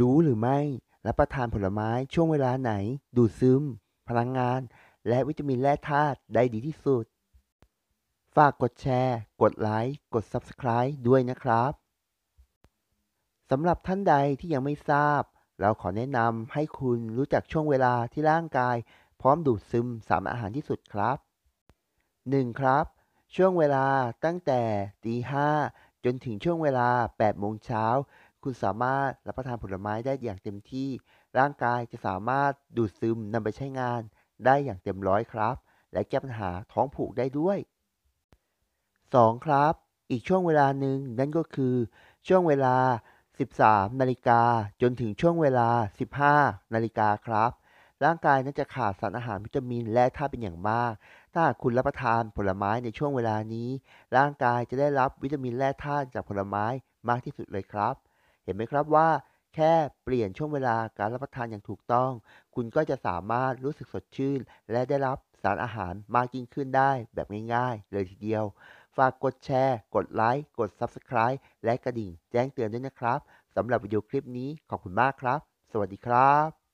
รู้หรือไม่ รับประทานผลไม้ช่วงเวลาไหน ดูดซึมพลังงาน และวิตามินและธาตุได้ดีที่สุด ฝากกดแชร์ กดไลค์ กด Subscribe ด้วยนะครับ สำหรับท่านใดที่ยังไม่ทราบ เราขอแนะนำให้คุณรู้จักช่วงเวลาที่ร่างกาย พร้อมดูดซึมสารอาหารที่สุดครับ 1. ครับ ช่วงเวลาตั้งแต่ตีห้าจนถึงช่วงเวลา8โมงเช้าคุณสามารถรับประทานผลไม้ได้อย่างเต็มที่ ร่างกายจะสามารถดูดซึมนำไปใช้งาน ได้อย่างเต็มร้อยครับ และแก้ปัญหาท้องผูกได้ด้วย 2. ครับ อีกช่วงเวลาหนึ่งนั่นก็คือ ช่วงเวลา 13นาฬิกาจนถึงช่วงเวลา 15นาฬิกาครับ ร่างกายนั้นจะขาดสารอาหารวิตามินและธาตุเป็นอย่างมาก ถ้าคุณรับประทานผลไม้ในช่วงเวลานี้ ร่างกายจะได้รับวิตามินและธาตุจากผลไม้มากที่สุดเลยครับเห็นไหมครับว่า แค่เปลี่ยนช่วงเวลาการรับประทานอย่างถูกต้อง คุณก็จะสามารถรู้สึกสดชื่น และได้รับสารอาหารมากยิ่งขึ้นได้แบบง่ายๆ เลยทีเดียว ฝากกดแชร์ กดไลค์กด Subscribe และกระดิ่งแจ้งเตือนด้วยนะครับ สำหรับวิดีโอคลิปนี้ขอบคุณมากครับ สวัสดีครับ